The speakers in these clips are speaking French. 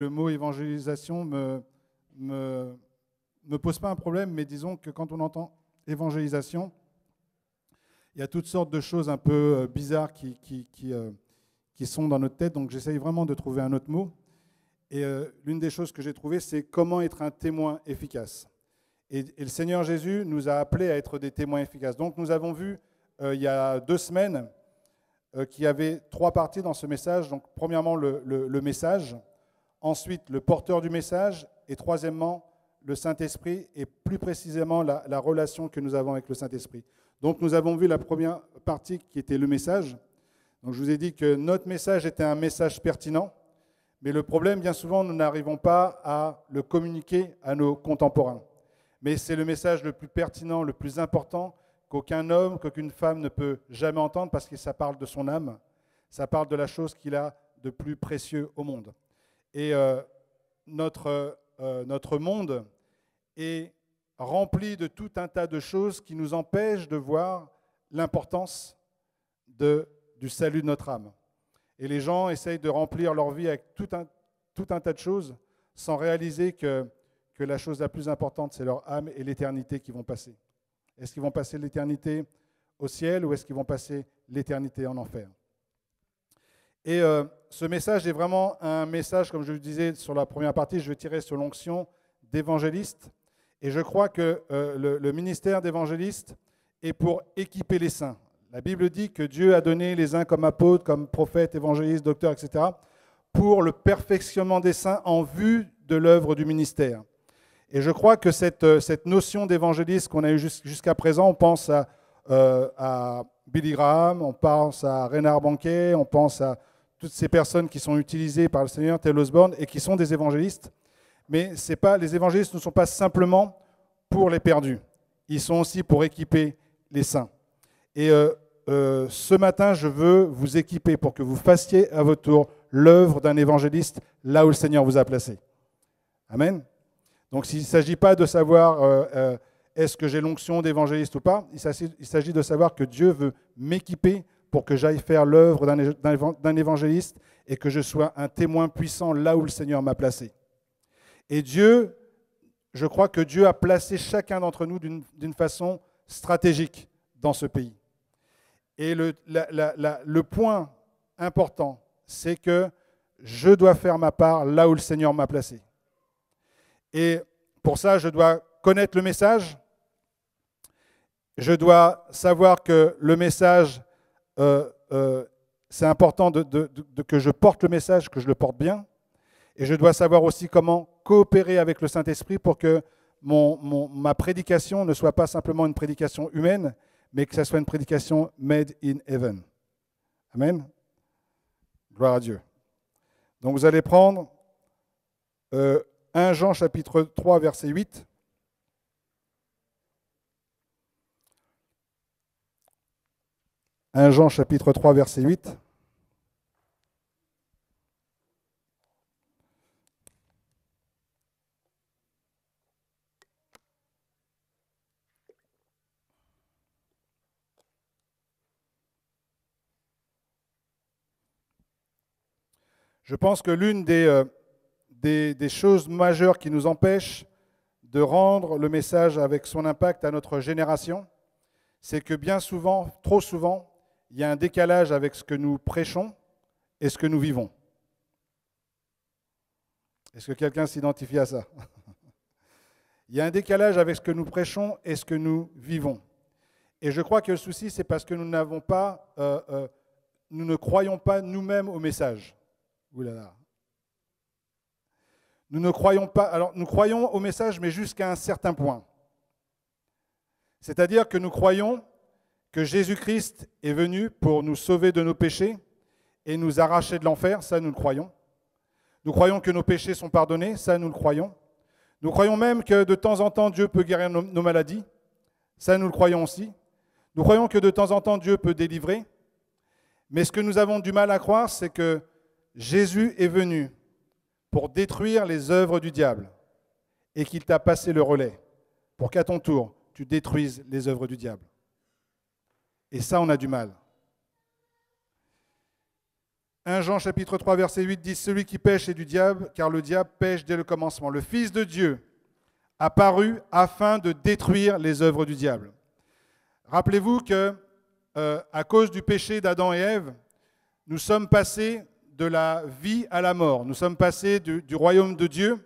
le mot évangélisation me, me, pose pas un problème, mais disons que quand on entend évangélisation, il y a toutes sortes de choses un peu euh, bizarres qui, qui, euh, qui, sont dans notre tête, donc j'essaye vraiment de trouver un autre mot. Et euh, l'une des choses que j'ai trouvées, c'est comment être un témoin efficace. Et, le Seigneur Jésus nous a appelés à être des témoins efficaces. Donc nous avons vu il y a deux semaines qu'il y avait trois parties dans ce message. Donc premièrement, le, le, le message, ensuite le porteur du message, et troisièmement, le Saint-Esprit, et plus précisément la, relation que nous avons avec le Saint-Esprit. Donc nous avons vu la première partie qui était le message. Donc je vous ai dit que notre message était un message pertinent, mais le problème, bien souvent, nous n'arrivons pas à le communiquer à nos contemporains. Mais c'est le message le plus pertinent, le plus important qu'aucun homme, qu'aucune femme ne peut jamais entendre parce que ça parle de son âme, ça parle de la chose qu'il a de plus précieux au monde. Et euh, notre, euh, notre monde est rempli de tout un tas de choses qui nous empêchent de voir l'importance du salut de notre âme. Et les gens essayent de remplir leur vie avec tout un, tout un tas de choses sans réaliser que, que la chose la plus importante, c'est leur âme et l'éternité qui vont passer. Est-ce qu'ils vont passer l'éternité au ciel ou est-ce qu'ils vont passer l'éternité en enfer et euh, ce message est vraiment un message, comme je le disais sur la première partie, je vais tirer sur l'onction d'évangéliste. Et je crois que euh, le, ministère d'évangéliste est pour équiper les saints. La Bible dit que Dieu a donné les uns comme apôtres, comme prophètes, évangélistes, docteurs, etc., pour le perfectionnement des saints en vue de l'œuvre du ministère. Et je crois que cette, euh, cette notion d'évangéliste qu'on a eue jusqu'à présent, on pense à euh, à Billy Graham, on pense à Renard Banquet, on pense à toutes ces personnes qui sont utilisées par le Seigneur, telles Osborne, et qui sont des évangélistes. Mais c'est pas, les évangélistes ne sont pas simplement pour les perdus, ils sont aussi pour équiper les saints. Et euh, euh, ce matin, je veux vous équiper pour que vous fassiez à votre tour l'œuvre d'un évangéliste là où le Seigneur vous a placé. Amen. Donc s'il ne s'agit pas de savoir est-ce que j'ai l'onction d'évangéliste ou pas Il s'agit de savoir que Dieu veut m'équiper pour que j'aille faire l'œuvre d'un évangéliste et que je sois un témoin puissant là où le Seigneur m'a placé. Et Dieu, je crois que Dieu a placé chacun d'entre nous d'une façon stratégique dans ce pays. Et le, point important, c'est que je dois faire ma part là où le Seigneur m'a placé. Et pour ça, je dois connaître le message, je dois savoir que le message, euh, euh, c'est important de, que je porte le message, que je le porte bien. Et je dois savoir aussi comment coopérer avec le Saint-Esprit pour que ma prédication ne soit pas simplement une prédication humaine, mais que ça soit une prédication made in heaven. Amen. Gloire à Dieu. Donc vous allez prendre euh, 1 Jean chapitre 3 verset 8. 1 Jean chapitre 3 verset 8. Je pense que l'une euh, des, des, choses majeures qui nous empêchent de rendre le message avec son impact à notre génération, c'est que bien souvent, trop souvent, il y a un décalage avec ce que nous prêchons et ce que nous vivons. Est-ce que quelqu'un s'identifie à ça Il y a un décalage avec ce que nous prêchons et ce que nous vivons. Et je crois que le souci, c'est parce que nous n'avons pas, euh, euh, nous ne croyons pas nous-mêmes au message. Nous ne croyons pas. Alors, nous croyons au message, mais jusqu'à un certain point. C'est-à-dire que nous croyons que Jésus-Christ est venu pour nous sauver de nos péchés et nous arracher de l'enfer, ça nous le croyons. Nous croyons que nos péchés sont pardonnés, ça nous le croyons. Nous croyons même que de temps en temps Dieu peut guérir nos, maladies, ça nous le croyons aussi. Nous croyons que de temps en temps Dieu peut délivrer, mais ce que nous avons du mal à croire, c'est que Jésus est venu pour détruire les œuvres du diable et qu'il t'a passé le relais pour qu'à ton tour, tu détruises les œuvres du diable. Et ça, on a du mal. 1 Jean chapitre 3 verset 8 dit Celui qui pêche est du diable, car le diable pêche dès le commencement. Le Fils de Dieu a paru afin de détruire les œuvres du diable. Rappelez-vous que euh, à cause du péché d'Adam et Ève, nous sommes passés de la vie à la mort. Nous sommes passés du, du royaume de Dieu,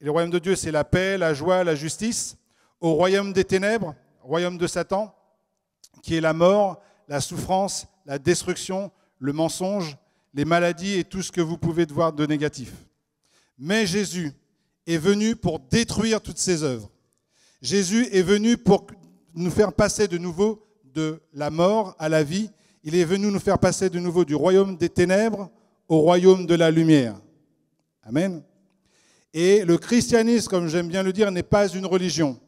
et le royaume de Dieu c'est la paix, la joie, la justice, au royaume des ténèbres, royaume de Satan, qui est la mort, la souffrance, la destruction, le mensonge, les maladies et tout ce que vous pouvez devoir de négatif. Mais Jésus est venu pour détruire toutes ces œuvres. Jésus est venu pour nous faire passer de nouveau de la mort à la vie. Il est venu nous faire passer de nouveau du royaume des ténèbres au royaume de la lumière. Amen. Et le christianisme, comme j'aime bien le dire, n'est pas une religion.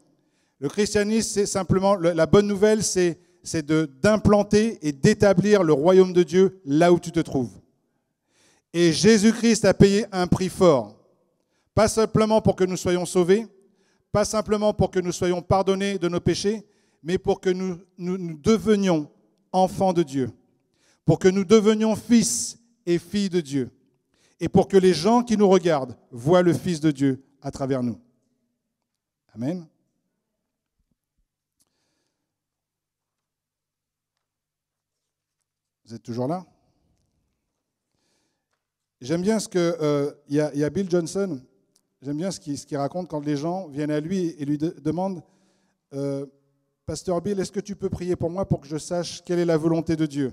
Le christianisme, c'est simplement la bonne nouvelle, c'est c'est d'implanter et d'établir le royaume de Dieu là où tu te trouves. Et Jésus-Christ a payé un prix fort, pas simplement pour que nous soyons sauvés, pas simplement pour que nous soyons pardonnés de nos péchés, mais pour que nous, nous, devenions enfants de Dieu, pour que nous devenions fils et filles de Dieu, et pour que les gens qui nous regardent voient le Fils de Dieu à travers nous. Amen. Vous êtes toujours là J'aime bien ce que. Euh, il y, a, Bill Johnson, j'aime bien ce qu'il raconte quand les gens viennent à lui et lui demandent euh, Pasteur Bill, est-ce que tu peux prier pour moi pour que je sache quelle est la volonté de Dieu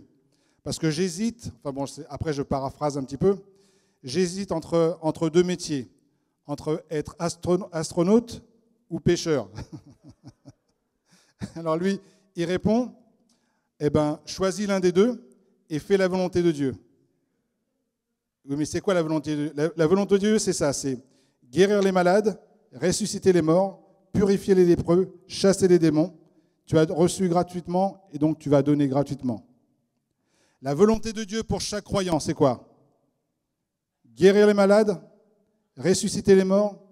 Parce que j'hésite, enfin bon, après je paraphrase un petit peu, j'hésite entre, entre deux métiers, entre être astronaute ou pêcheur. Alors lui, il répond Eh ben, choisis l'un des deux et fais la volonté de Dieu. Oui, mais c'est quoi la volonté de Dieu la, la volonté de Dieu, c'est ça, c'est guérir les malades, ressusciter les morts, purifier les lépreux, chasser les démons. Tu as reçu gratuitement et donc tu vas donner gratuitement. La volonté de Dieu pour chaque croyant, c'est quoi Guérir les malades, ressusciter les morts,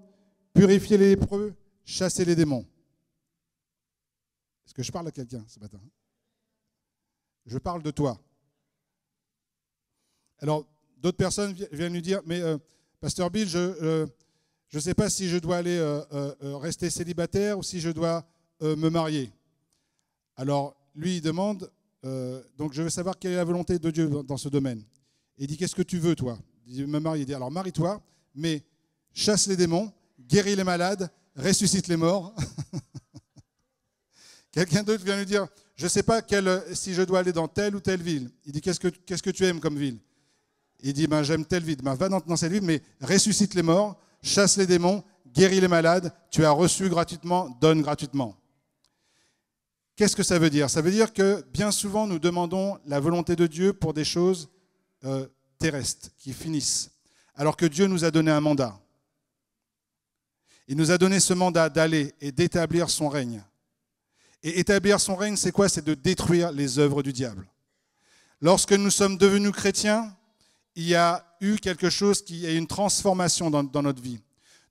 purifier les lépreux, chasser les démons. Est-ce que je parle à quelqu'un ce matin Je parle de toi. Alors, d'autres personnes viennent lui dire, mais euh, Pasteur Bill, je ne euh, sais pas si je dois aller euh, rester célibataire ou si je dois me marier. Alors, lui, il demande, donc je veux savoir quelle est la volonté de Dieu dans, ce domaine. il dit, qu'est-ce que tu veux, toi Il dit, me marier. Il dit, alors marie-toi, mais chasse les démons, guéris les malades, ressuscite les morts. Quelqu'un d'autre vient lui dire, je ne sais pas si je dois aller dans telle ou telle ville. Il dit, qu'est-ce qu'est-ce que tu aimes comme ville il dit, ben, j'aime tel vide, ben, va dans, dans cette mais ressuscite les morts, chasse les démons, guéris les malades, tu as reçu gratuitement, donne gratuitement. Qu'est-ce que ça veut dire Ça veut dire que bien souvent, nous demandons la volonté de Dieu pour des choses euh, terrestres qui finissent, alors que Dieu nous a donné un mandat. Il nous a donné ce mandat d'aller et d'établir son règne. Et établir son règne, c'est quoi C'est de détruire les œuvres du diable. Lorsque nous sommes devenus chrétiens, il y a eu quelque chose qui est une transformation dans, notre vie.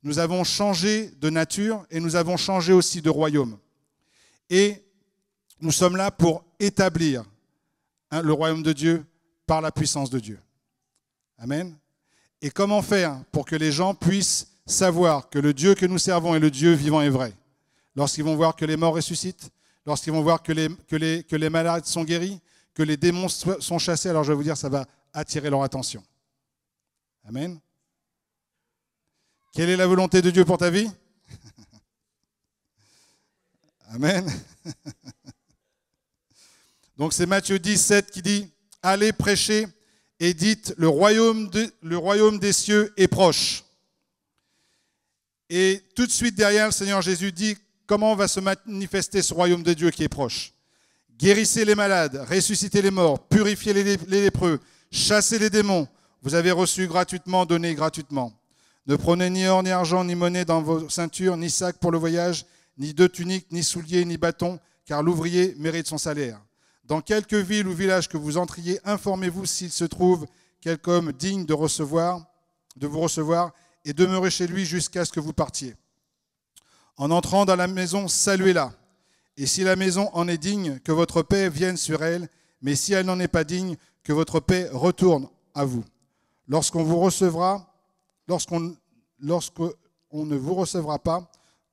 Nous avons changé de nature et nous avons changé aussi de royaume. Et nous sommes là pour établir hein, le royaume de Dieu par la puissance de Dieu. Amen. Et comment faire pour que les gens puissent savoir que le Dieu que nous servons est le Dieu vivant et vrai Lorsqu'ils vont voir que les morts ressuscitent, lorsqu'ils vont voir que les, que les malades sont guéris, que les démons sont chassés, alors je vais vous dire, ça va attirer leur attention. Amen. Quelle est la volonté de Dieu pour ta vie Amen. Donc c'est Matthieu 17 qui dit, allez prêcher et dites, le royaume, le royaume des cieux est proche. Et tout de suite derrière, le Seigneur Jésus dit, comment va se manifester ce royaume de Dieu qui est proche Guérissez les malades, ressuscitez les morts, purifiez les lépreux, Chassez les démons. Vous avez reçu gratuitement, donné gratuitement. Ne prenez ni or, ni argent, ni monnaie dans vos ceintures, ni sac pour le voyage, ni deux tuniques, ni souliers, ni bâtons, car l'ouvrier mérite son salaire. Dans quelque ville ou village que vous entriez, informez-vous s'il se trouve quelque homme digne de, recevoir, de vous recevoir, et demeurez chez lui jusqu'à ce que vous partiez. En entrant dans la maison, saluez-la. Et si la maison en est digne, que votre paix vienne sur elle, mais si elle n'en est pas digne, que votre paix retourne à vous. Lorsqu'on vous recevra, lorsqu'on lorsque on ne vous recevra pas,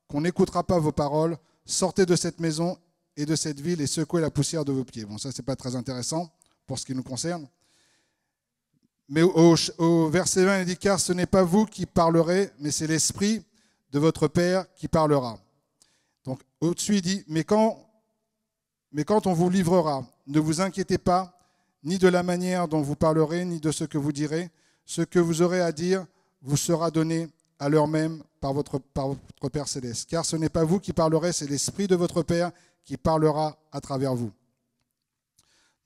qu'on n'écoutera pas vos paroles, sortez de cette maison et de cette ville et secouez la poussière de vos pieds. Bon, ça, c'est pas très intéressant pour ce qui nous concerne. Mais au, verset 20, il dit Car ce n'est pas vous qui parlerez, mais c'est l'Esprit de votre Père qui parlera. Donc, au-dessus, il dit Mais quand, mais quand on vous livrera, ne vous inquiétez pas ni de la manière dont vous parlerez, ni de ce que vous direz. Ce que vous aurez à dire vous sera donné à l'heure même par votre, Père céleste. Car ce n'est pas vous qui parlerez, c'est l'Esprit de votre Père qui parlera à travers vous.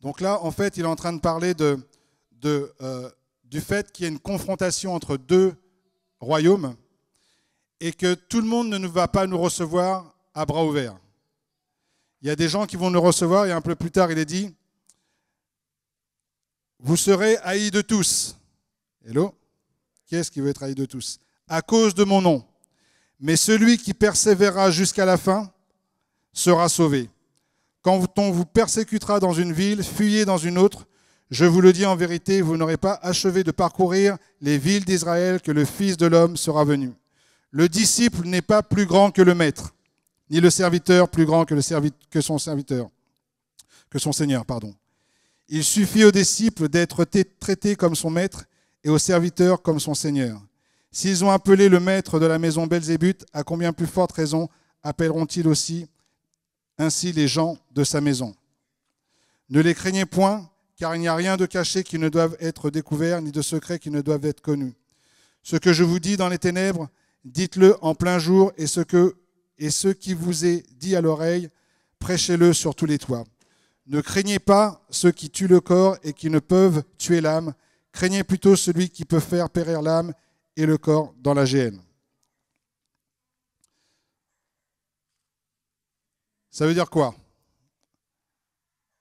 Donc là, en fait, il est en train de parler de, euh, du fait qu'il y a une confrontation entre deux royaumes et que tout le monde ne va pas nous recevoir à bras ouverts. Il y a des gens qui vont nous recevoir, et un peu plus tard, il est dit, vous serez haïs de tous. Hello Qui est-ce qui veut être haï de tous À cause de mon nom. Mais celui qui persévérera jusqu'à la fin sera sauvé. Quand on vous persécutera dans une ville, fuyez dans une autre. Je vous le dis en vérité, vous n'aurez pas achevé de parcourir les villes d'Israël que le Fils de l'homme sera venu. Le disciple n'est pas plus grand que le maître, ni le serviteur plus grand que, le que son serviteur, que son Seigneur, pardon. Il suffit aux disciples d'être traités comme son maître et aux serviteurs comme son seigneur. S'ils ont appelé le maître de la maison Belzébuth, à combien plus forte raison appelleront-ils aussi ainsi les gens de sa maison Ne les craignez point, car il n'y a rien de caché qui ne doive être découvert, ni de secret qui ne doive être connu. Ce que je vous dis dans les ténèbres, dites-le en plein jour, et ce, que, et ce qui vous est dit à l'oreille, prêchez-le sur tous les toits. Ne craignez pas ceux qui tuent le corps et qui ne peuvent tuer l'âme. Craignez plutôt celui qui peut faire périr l'âme et le corps dans la géhenne. Ça veut dire quoi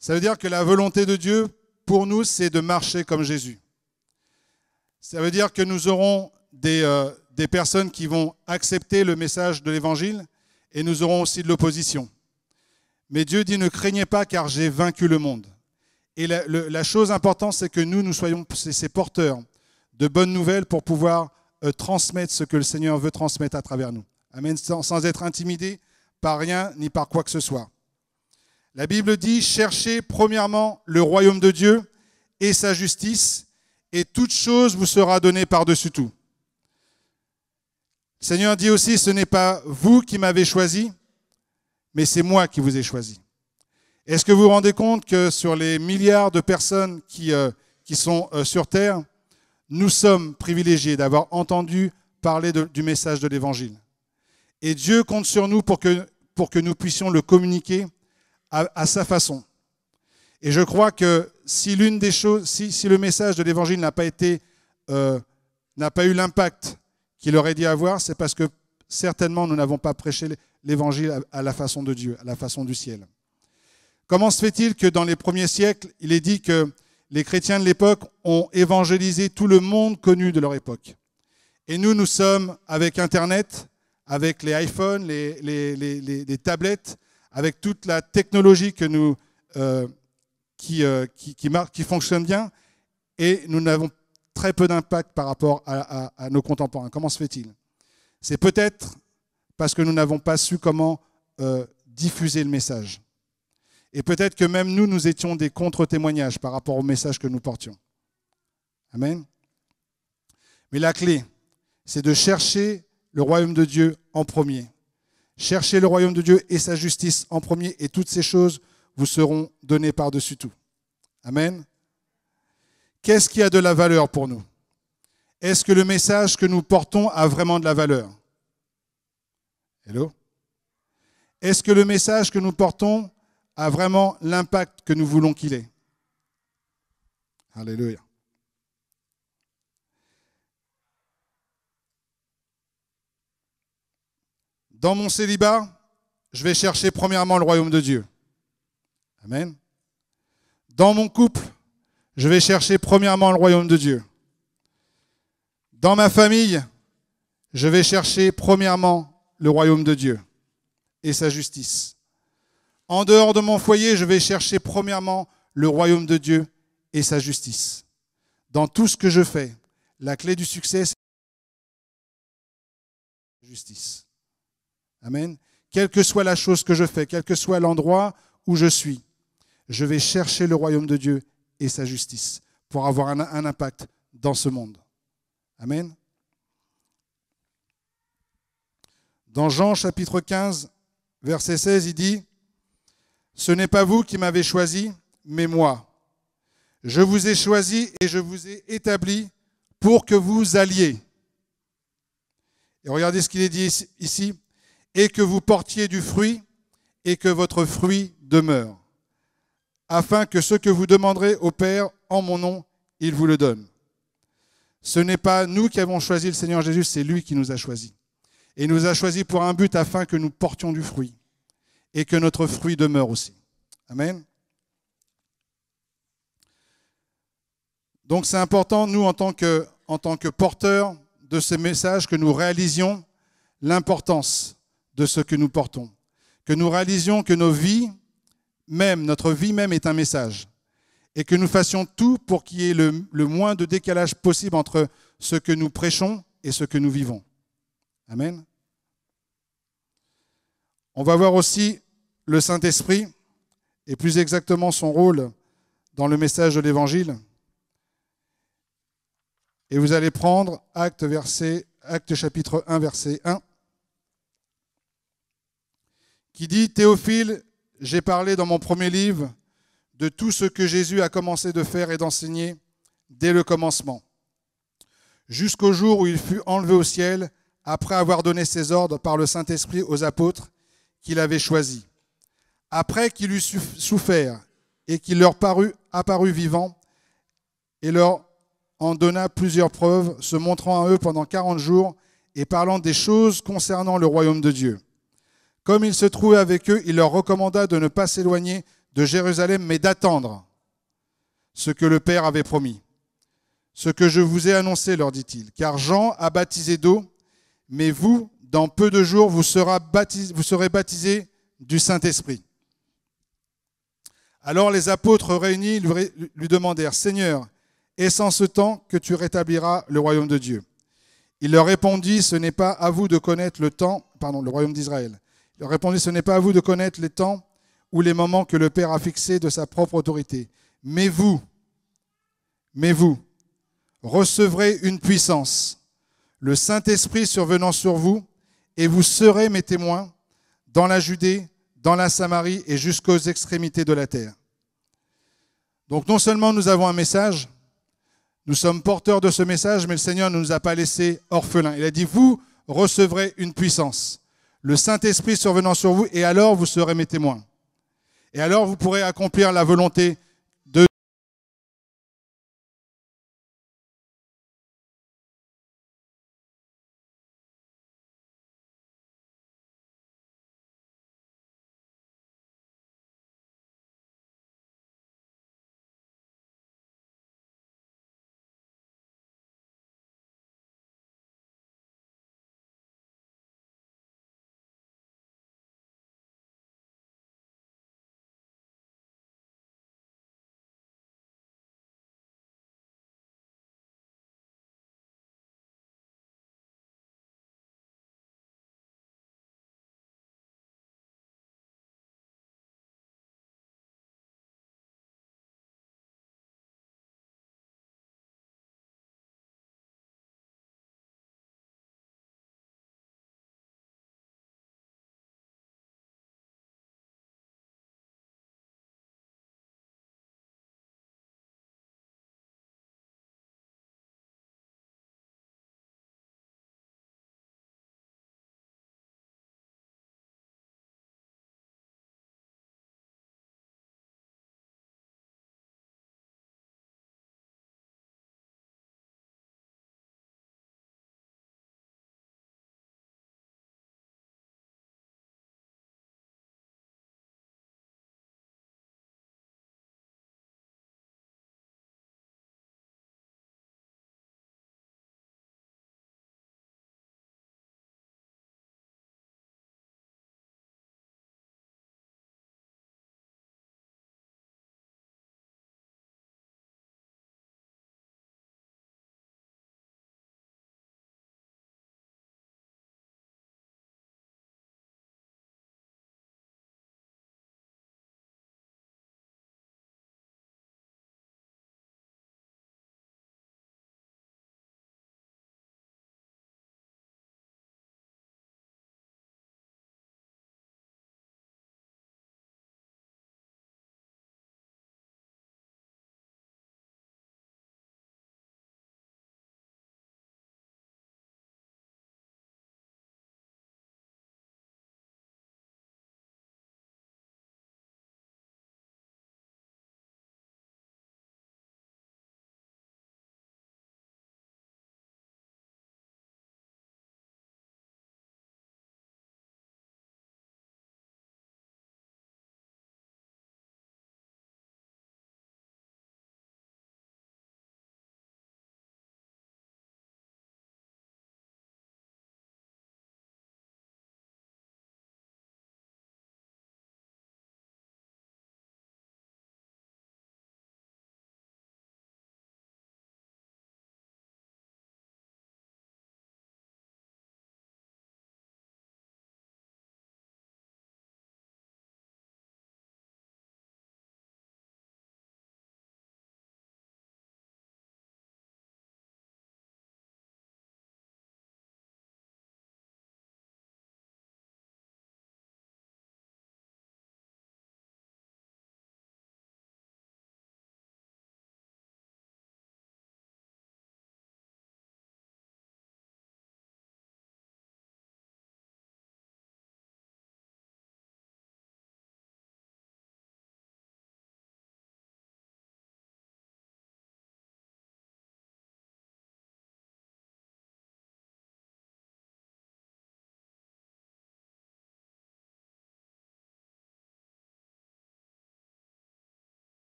Ça veut dire que la volonté de Dieu pour nous, c'est de marcher comme Jésus. Ça veut dire que nous aurons des, euh, des personnes qui vont accepter le message de l'Évangile et nous aurons aussi de l'opposition. Mais Dieu dit, ne craignez pas car j'ai vaincu le monde. Et la, chose importante, c'est que nous, nous soyons ces porteurs de bonnes nouvelles pour pouvoir euh, transmettre ce que le Seigneur veut transmettre à travers nous. Amen, sans, sans être intimidés par rien ni par quoi que ce soit. La Bible dit, cherchez premièrement le royaume de Dieu et sa justice, et toute chose vous sera donnée par-dessus tout. Le Seigneur dit aussi, ce n'est pas vous qui m'avez choisi, mais c'est moi qui vous ai choisi. Est-ce que vous vous rendez compte que sur les milliards de personnes qui, euh, qui sont euh, sur Terre, nous sommes privilégiés d'avoir entendu parler du message de l'Évangile Et Dieu compte sur nous pour que, pour que nous puissions le communiquer à, sa façon. Et je crois que si l'une des choses, si, si, le message de l'Évangile n'a pas été, euh, n'a pas eu l'impact qu'il aurait dû avoir, c'est parce que certainement nous n'avons pas prêché l'évangile à la façon de Dieu, à la façon du ciel. Comment se fait-il que dans les premiers siècles, il est dit que les chrétiens de l'époque ont évangélisé tout le monde connu de leur époque Et nous, nous sommes avec Internet, avec les iPhones, les, tablettes, avec toute la technologie euh, euh, qui, fonctionne bien, et nous n'avons très peu d'impact par rapport à nos contemporains. Comment se fait-il c'est peut-être parce que nous n'avons pas su comment euh, diffuser le message. Et peut-être que même nous, nous étions des contre-témoignages par rapport au message que nous portions. Amen. Mais la clé, c'est de chercher le royaume de Dieu en premier. Cherchez le royaume de Dieu et sa justice en premier, et toutes ces choses vous seront données par-dessus tout. Amen. Qu'est-ce qui a de la valeur pour nous est-ce que le message que nous portons a vraiment de la valeur Hello Est-ce que le message que nous portons a vraiment l'impact que nous voulons qu'il ait Alléluia. Dans mon célibat, je vais chercher premièrement le royaume de Dieu. Amen. Dans mon couple, je vais chercher premièrement le royaume de Dieu. Dans ma famille, je vais chercher premièrement le royaume de Dieu et sa justice. En dehors de mon foyer, je vais chercher premièrement le royaume de Dieu et sa justice. Dans tout ce que je fais, la clé du succès, c'est la justice. Amen. Quelle que soit la chose que je fais, quel que soit l'endroit où je suis, je vais chercher le royaume de Dieu et sa justice pour avoir un, un impact dans ce monde. Amen. Dans Jean chapitre 15, verset 16, il dit, Ce n'est pas vous qui m'avez choisi, mais moi. Je vous ai choisi et je vous ai établi pour que vous alliez. Et regardez ce qu'il est dit ici, et que vous portiez du fruit et que votre fruit demeure, afin que ce que vous demanderez au Père en mon nom, il vous le donne. Ce n'est pas nous qui avons choisi le Seigneur Jésus, c'est lui qui nous a choisis. Et nous a choisis pour un but afin que nous portions du fruit et que notre fruit demeure aussi. Amen. Donc c'est important, nous, en tant, que, en tant que porteurs de ce message, que nous réalisions l'importance de ce que nous portons. Que nous réalisions que nos vies, même, notre vie même est un message et que nous fassions tout pour qu'il y ait le, moins de décalage possible entre ce que nous prêchons et ce que nous vivons. Amen. On va voir aussi le Saint-Esprit et plus exactement son rôle dans le message de l'Évangile. Et vous allez prendre acte chapitre 1, verset 1, qui dit, Théophile, j'ai parlé dans mon premier livre de tout ce que Jésus a commencé de faire et d'enseigner dès le commencement, jusqu'au jour où il fut enlevé au ciel, après avoir donné ses ordres par le Saint-Esprit aux apôtres qu'il avait choisis. Après qu'il eut souffert et qu'il leur parut apparu vivant et leur en donna plusieurs preuves, se montrant à eux pendant quarante jours et parlant des choses concernant le royaume de Dieu. Comme il se trouvait avec eux, il leur recommanda de ne pas s'éloigner de Jérusalem, mais d'attendre ce que le Père avait promis. Ce que je vous ai annoncé, leur dit-il, car Jean a baptisé d'eau, mais vous, dans peu de jours, vous, serez baptisés du Saint-Esprit. Alors les apôtres réunis lui demandèrent, Seigneur, est-ce en ce temps que tu rétabliras le royaume de Dieu Il leur répondit, ce n'est pas à vous de connaître le temps, pardon, le royaume d'Israël. Il leur répondit, ce n'est pas à vous de connaître les temps ou les moments que le Père a fixés de sa propre autorité. Mais vous, mais vous, recevrez une puissance, le Saint-Esprit survenant sur vous, et vous serez mes témoins dans la Judée, dans la Samarie et jusqu'aux extrémités de la terre. Donc non seulement nous avons un message, nous sommes porteurs de ce message, mais le Seigneur ne nous a pas laissés orphelins. Il a dit, vous recevrez une puissance, le Saint-Esprit survenant sur vous, et alors vous serez mes témoins. Et alors vous pourrez accomplir la volonté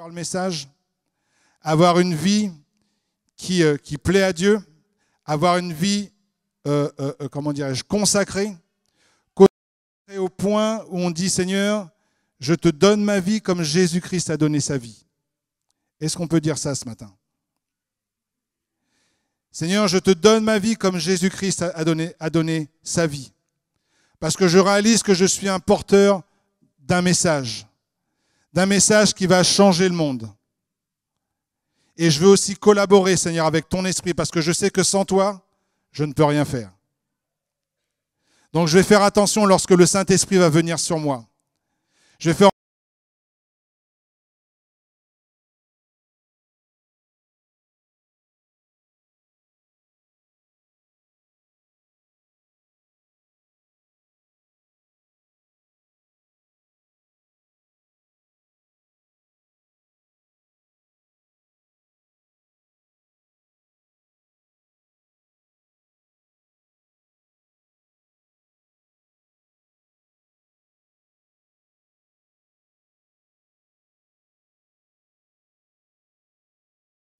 par le message, avoir une vie qui, euh, plaît à Dieu, avoir une vie, euh, euh, comment dirais-je, consacrée, consacrée au point où on dit Seigneur, je te donne ma vie comme Jésus-Christ a donné sa vie. Est-ce qu'on peut dire ça ce matin Seigneur, je te donne ma vie comme Jésus-Christ a donné, a donné sa vie. Parce que je réalise que je suis un porteur d'un message d'un message qui va changer le monde. Et je veux aussi collaborer, Seigneur, avec ton esprit, parce que je sais que sans toi, je ne peux rien faire. Donc je vais faire attention lorsque le Saint-Esprit va venir sur moi. Je vais faire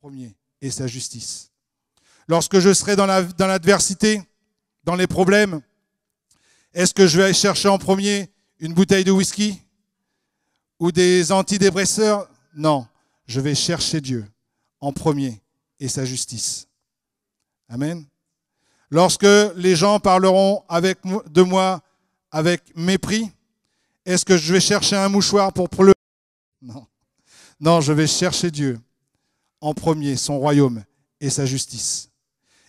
premier et sa justice. Lorsque je serai dans l'adversité, dans, dans les problèmes, est-ce que je vais chercher en premier une bouteille de whisky ou des antidépresseurs Non, je vais chercher Dieu en premier et sa justice. Amen. Lorsque les gens parleront avec, de moi avec mépris, est-ce que je vais chercher un mouchoir pour pleurer Non. Non, je vais chercher Dieu en premier son royaume et sa justice.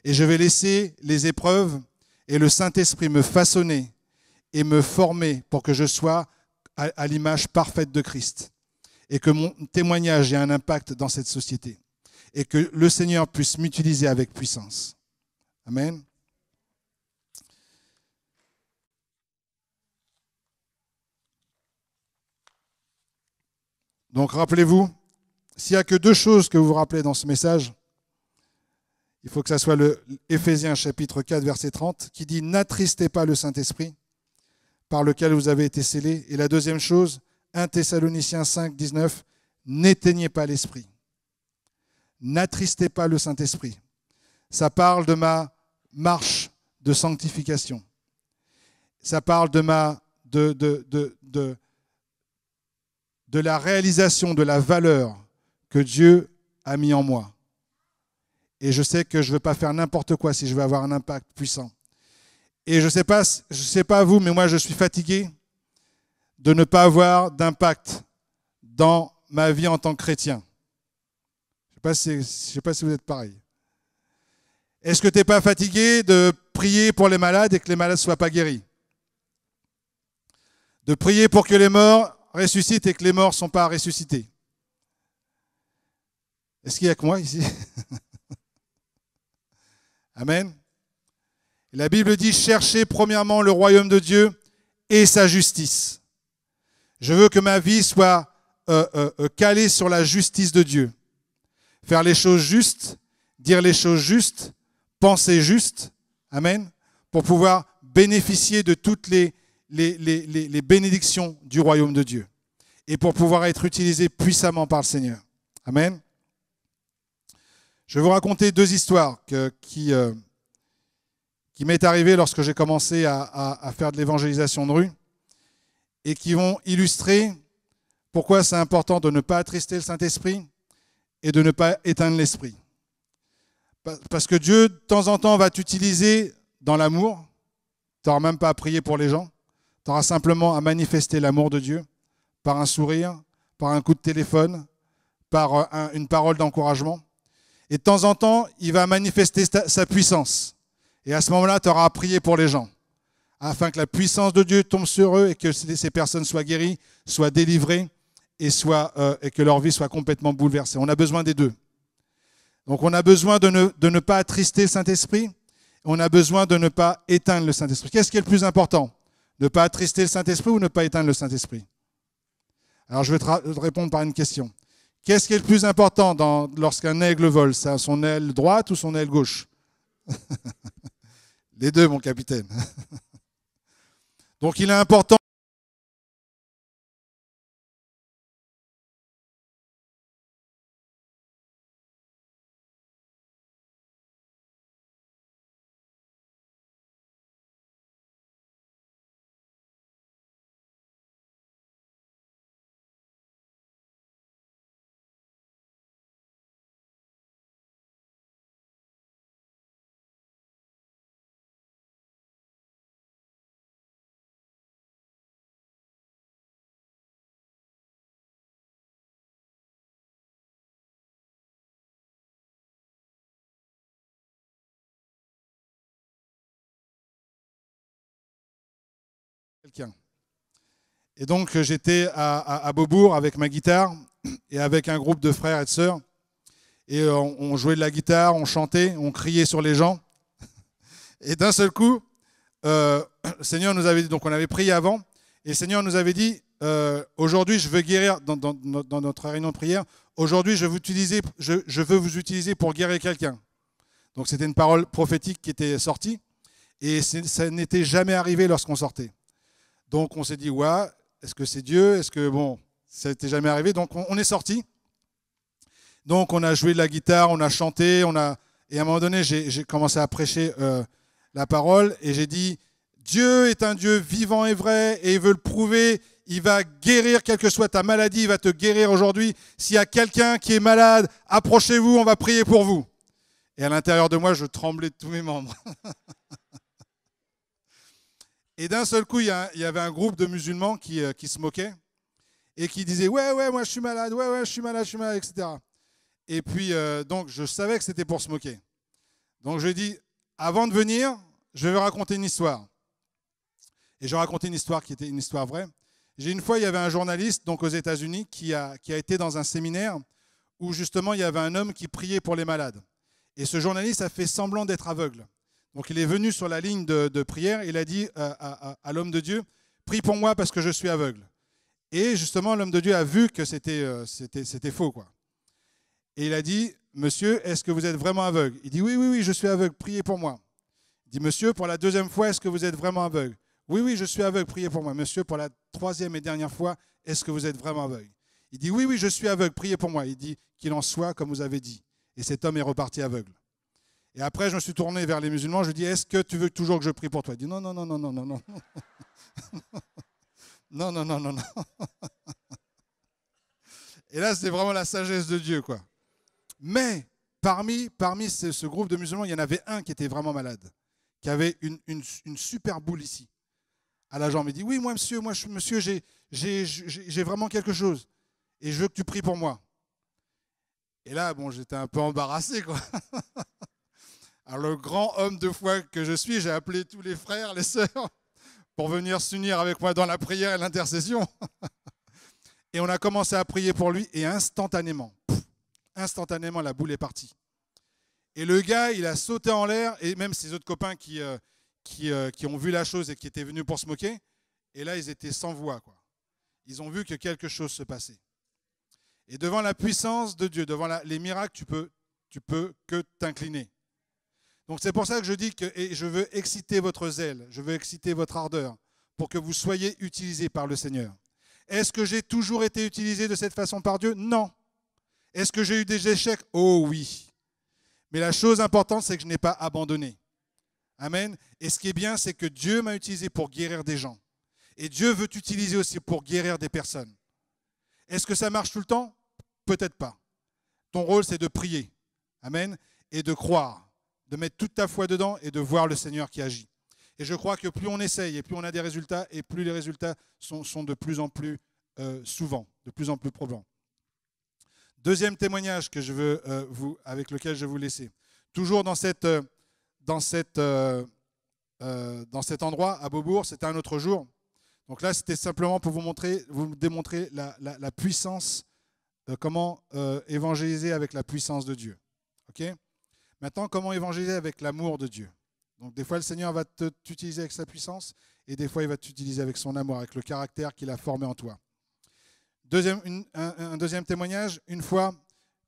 Et je vais laisser les épreuves et le Saint-Esprit me façonner et me former pour que je sois à, l'image parfaite de Christ et que mon témoignage ait un impact dans cette société et que le Seigneur puisse m'utiliser avec puissance. Amen. Donc rappelez-vous, s'il n'y a que deux choses que vous vous rappelez dans ce message, il faut que ça soit le chapitre 4 verset 30 qui dit n'attristez pas le Saint-Esprit par lequel vous avez été scellé. » et la deuxième chose 1 Thessaloniciens 5 19 n'éteignez pas l'esprit. N'attristez pas le Saint-Esprit. Ça parle de ma marche de sanctification. Ça parle de ma de, de la réalisation de la valeur que Dieu a mis en moi. Et je sais que je ne veux pas faire n'importe quoi si je veux avoir un impact puissant. Et je ne sais, pas, je sais pas vous, mais moi je suis fatigué de ne pas avoir d'impact dans ma vie en tant que chrétien. Je ne sais, si, sais, pas si vous êtes pareil. Est-ce que tu n'es pas fatigué de prier pour les malades et que les malades ne soient pas guéris De prier pour que les morts ressuscitent et que les morts ne sont pas ressuscités est-ce qu'il y a que moi ici Amen. La Bible dit, chercher premièrement le royaume de Dieu et sa justice. Je veux que ma vie soit euh, euh, euh, calée sur la justice de Dieu. Faire les choses justes, dire les choses justes, penser juste. Amen. Pour pouvoir bénéficier de toutes les, les, bénédictions du royaume de Dieu et pour pouvoir être utilisé puissamment par le Seigneur. Amen. Je vais vous raconter deux histoires qui, euh, qui m'est arrivée lorsque j'ai commencé à, à, faire de l'évangélisation de rue et qui vont illustrer pourquoi c'est important de ne pas attrister le Saint-Esprit et de ne pas éteindre l'Esprit. Parce que Dieu, de temps en temps, va t'utiliser dans l'amour. Tu n'auras même pas à prier pour les gens. Tu auras simplement à manifester l'amour de Dieu par un sourire, par un coup de téléphone, par euh, une parole d'encouragement. Et de temps en temps, il va manifester sa puissance. Et à ce moment-là, tu auras à prier pour les gens, afin que la puissance de Dieu tombe sur eux et que ces personnes soient guéries, soient délivrées et, euh, et que leur vie soit complètement bouleversée. On a besoin des deux. Donc on a besoin de ne, de ne pas attrister le Saint-Esprit, on a besoin de ne pas éteindre le Saint-Esprit. Qu'est-ce qui est le plus important Ne pas attrister le Saint-Esprit ou ne pas éteindre le Saint-Esprit Alors je vais te répondre par une question. Qu'est-ce qui est le plus important lorsqu'un aigle vole ça, Son aile droite ou son aile gauche Les deux, mon capitaine. Donc il est important Et donc euh, j'étais à, Beaubourg avec ma guitare et avec un groupe de frères et de sœurs. Et euh, on, jouait de la guitare, on chantait, on criait sur les gens. Et d'un seul coup, euh, le Seigneur nous avait dit, donc on avait prié avant, et le Seigneur nous avait dit, aujourd'hui je veux guérir, dans, notre réunion de prière, aujourd'hui je, je, veux vous utiliser pour guérir quelqu'un. Donc c'était une parole prophétique qui était sortie, et ça n'était jamais arrivé lorsqu'on sortait. Donc on s'est dit, ouais, est-ce que c'est Dieu Est-ce que, bon, ça n'était jamais arrivé. Donc on, est sorti. Donc on a joué de la guitare, on a chanté, on a... Et à un moment donné, j'ai commencé à prêcher euh, la parole et j'ai dit, Dieu est un Dieu vivant et vrai et il veut le prouver. Il va guérir, quelle que soit ta maladie, il va te guérir aujourd'hui. S'il y a quelqu'un qui est malade, approchez-vous, on va prier pour vous. Et à l'intérieur de moi, je tremblais de tous mes membres. Et d'un seul coup, il y, avait un groupe de musulmans euh, qui, se moquaient et qui disaient Ouais, ouais, moi je suis malade, ouais, ouais, je suis malade, je suis malade, etc. Et puis, euh, donc, je savais que c'était pour se moquer. Donc, je dis Avant de venir, je vais raconter une histoire. Et je racontais une histoire qui était une histoire vraie. J'ai une fois, il y avait un journaliste, donc aux États-Unis, qui a, qui a été dans un séminaire où justement il y avait un homme qui priait pour les malades. Et ce journaliste a fait semblant d'être aveugle. Donc il est venu sur la ligne de, prière, il a dit euh, à, l'homme de Dieu, prie pour moi parce que je suis aveugle. Et justement, l'homme de Dieu a vu que c'était euh, faux. Quoi. Et il a dit, monsieur, est-ce que vous êtes vraiment aveugle Il dit, oui, oui, oui, je suis aveugle, priez pour moi. Il dit, monsieur, pour la deuxième fois, est-ce que vous êtes vraiment aveugle Oui, oui, je suis aveugle, priez pour moi. Monsieur, pour la troisième et dernière fois, est-ce que vous êtes vraiment aveugle Il dit, oui, oui, je suis aveugle, priez pour moi. Il dit, qu'il en soit comme vous avez dit. Et cet homme est reparti aveugle. Et après, je me suis tourné vers les musulmans, je lui ai dit, est-ce que tu veux toujours que je prie pour toi Il dit, non, non, non, non, non, non, non. non, non, non, non, non. Et là, c'est vraiment la sagesse de Dieu, quoi. Mais parmi, parmi ce, groupe de musulmans, il y en avait un qui était vraiment malade, qui avait une, une, super boule ici. À la jambe, il dit, oui, moi, monsieur, moi, monsieur, j'ai vraiment quelque chose. Et je veux que tu pries pour moi. Et là, bon, j'étais un peu embarrassé, quoi. Alors, le grand homme de foi que je suis, j'ai appelé tous les frères, les sœurs, pour venir s'unir avec moi dans la prière et l'intercession. Et on a commencé à prier pour lui et instantanément, instantanément, la boule est partie. Et le gars, il a sauté en l'air, et même ses autres copains qui, euh, qui, euh, qui, ont vu la chose et qui étaient venus pour se moquer, et là, ils étaient sans voix. Quoi. Ils ont vu que quelque chose se passait. Et devant la puissance de Dieu, devant les miracles, tu peux, tu peux que t'incliner. Donc c'est pour ça que je dis que je veux exciter votre zèle, je veux exciter votre ardeur, pour que vous soyez utilisés par le Seigneur. Est-ce que j'ai toujours été utilisé de cette façon par Dieu Non. Est-ce que j'ai eu des échecs Oh oui. Mais la chose importante, c'est que je n'ai pas abandonné. Amen. Et ce qui est bien, c'est que Dieu m'a utilisé pour guérir des gens. Et Dieu veut t'utiliser aussi pour guérir des personnes. Est-ce que ça marche tout le temps Peut-être pas. Ton rôle, c'est de prier. Amen. Et de croire de mettre toute ta foi dedans et de voir le Seigneur qui agit. Et je crois que plus on essaye et plus on a des résultats, et plus les résultats sont, sont de plus en plus euh, souvent, de plus en plus probants. Deuxième témoignage que je veux, euh, vous, avec lequel je vais vous laisser. Toujours dans, cette, euh, dans, cette, dans cet endroit, à Beaubourg, c'était un autre jour. Donc là, c'était simplement pour vous, montrer, vous démontrer la, la puissance, comment évangéliser avec la puissance de Dieu. OK Maintenant, comment évangéliser avec l'amour de Dieu Donc des fois, le Seigneur va t'utiliser avec sa puissance et des fois, il va t'utiliser avec son amour, avec le caractère qu'il a formé en toi. Deuxième, un, deuxième témoignage, une fois,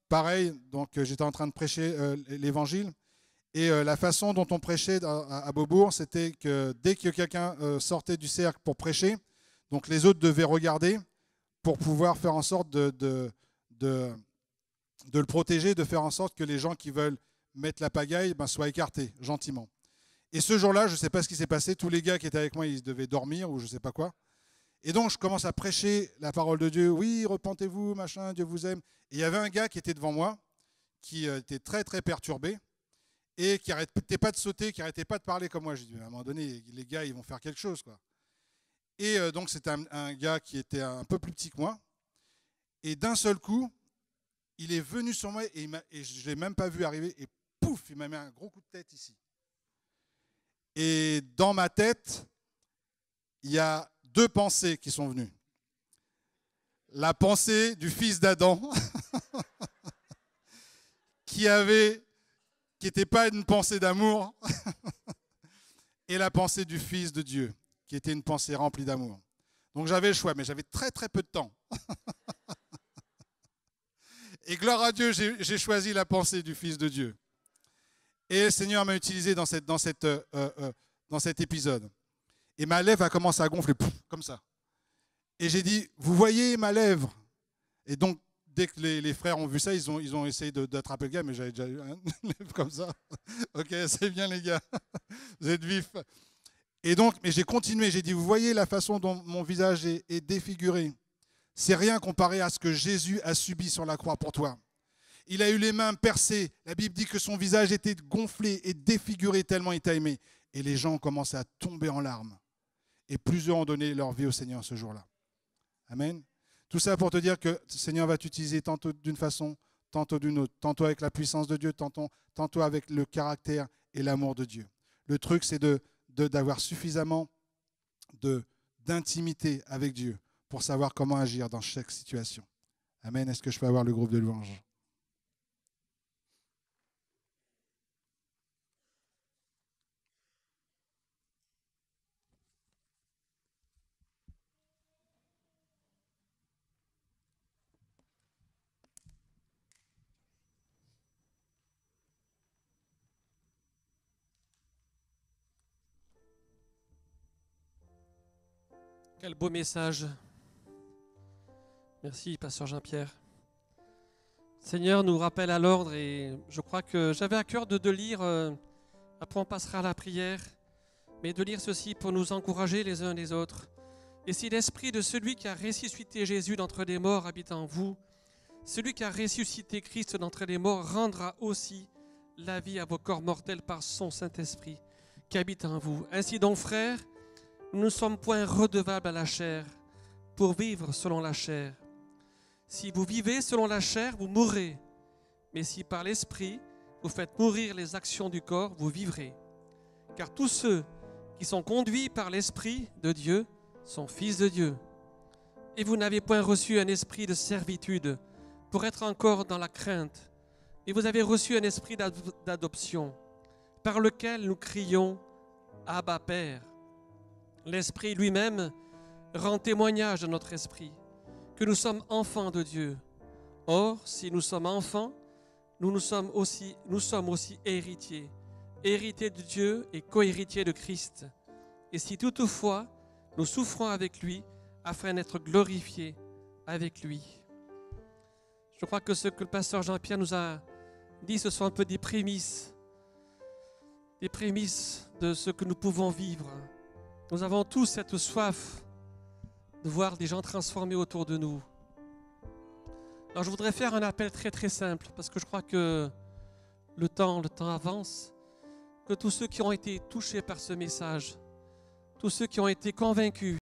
pareil, donc euh, j'étais en train de prêcher euh, l'évangile. Et euh, la façon dont on prêchait à, Beaubourg, c'était que dès que quelqu'un sortait du cercle pour prêcher, donc les autres devaient regarder pour pouvoir faire en sorte de, de le protéger, de faire en sorte que les gens qui veulent mettre la pagaille, ben, soit écarté, gentiment. Et ce jour-là, je ne sais pas ce qui s'est passé, tous les gars qui étaient avec moi, ils devaient dormir ou je ne sais pas quoi. Et donc, je commence à prêcher la parole de Dieu. Oui, repentez-vous, machin, Dieu vous aime. Et il y avait un gars qui était devant moi, qui euh, était très, très perturbé et qui n'arrêtait pas de sauter, qui n'arrêtait pas de parler comme moi. J'ai dit, à un moment donné, les gars, ils vont faire quelque chose. quoi. Et euh, donc, c'était un, gars qui était un peu plus petit que moi. Et d'un seul coup, il est venu sur moi et, il je ne l'ai même pas vu arriver. Et il m'a mis un gros coup de tête ici. Et dans ma tête, il y a deux pensées qui sont venues. La pensée du fils d'Adam, qui qui n'était pas une pensée d'amour, et la pensée du fils de Dieu, qui était une pensée remplie d'amour. Donc j'avais le choix, mais j'avais très très peu de temps. Et gloire à Dieu, j'ai choisi la pensée du Fils de Dieu. Et le Seigneur m'a utilisé dans, cette, dans, cette, euh, euh, dans cet épisode. Et ma lèvre a commencé à gonfler, comme ça. Et j'ai dit, vous voyez ma lèvre Et donc, dès que les, frères ont vu ça, ils ont, ils ont essayé d'attraper le gars, mais j'avais déjà eu un lèvre comme ça. ok, c'est bien les gars, vous êtes vifs. Et donc, mais j'ai continué, j'ai dit, vous voyez la façon dont mon visage est défiguré. C'est rien comparé à ce que Jésus a subi sur la croix pour toi. Il a eu les mains percées. La Bible dit que son visage était gonflé et défiguré tellement il t'a aimé. Et les gens ont commencé à tomber en larmes. Et plusieurs ont donné leur vie au Seigneur ce jour-là. Amen. Tout ça pour te dire que le Seigneur va t'utiliser tantôt d'une façon, tantôt d'une autre, tantôt avec la puissance de Dieu, tantôt, avec le caractère et l'amour de Dieu. Le truc, c'est d'avoir de, d'avoir suffisamment d'intimité avec Dieu pour savoir comment agir dans chaque situation. Amen. Est-ce que je peux avoir le groupe de louange Quel beau message. Merci, pasteur Jean-Pierre. Seigneur nous rappelle à l'ordre et je crois que j'avais à cœur de, de lire, après euh, on passera à la prière, mais de lire ceci pour nous encourager les uns les autres. Et si l'esprit de celui qui a ressuscité Jésus d'entre les morts habite en vous, celui qui a ressuscité Christ d'entre les morts rendra aussi la vie à vos corps mortels par son Saint-Esprit qui habite en vous. Ainsi donc, frères, nous ne sommes point redevables à la chair pour vivre selon la chair. Si vous vivez selon la chair, vous mourrez. Mais si par l'esprit, vous faites mourir les actions du corps, vous vivrez. Car tous ceux qui sont conduits par l'esprit de Dieu sont fils de Dieu. Et vous n'avez point reçu un esprit de servitude pour être encore dans la crainte, mais vous avez reçu un esprit d'adoption par lequel nous crions Abba Père. L'Esprit lui-même rend témoignage de notre esprit que nous sommes enfants de Dieu. Or, si nous sommes enfants, nous, nous, sommes, aussi, nous sommes aussi héritiers, héritiers de Dieu et cohéritiers de Christ. Et si toutefois nous souffrons avec lui, afin d'être glorifiés avec lui. Je crois que ce que le pasteur Jean-Pierre nous a dit, ce sont un peu des prémices, des prémices de ce que nous pouvons vivre. Nous avons tous cette soif de voir des gens transformés autour de nous. Alors je voudrais faire un appel très très simple, parce que je crois que le temps, le temps avance, que tous ceux qui ont été touchés par ce message, tous ceux qui ont été convaincus,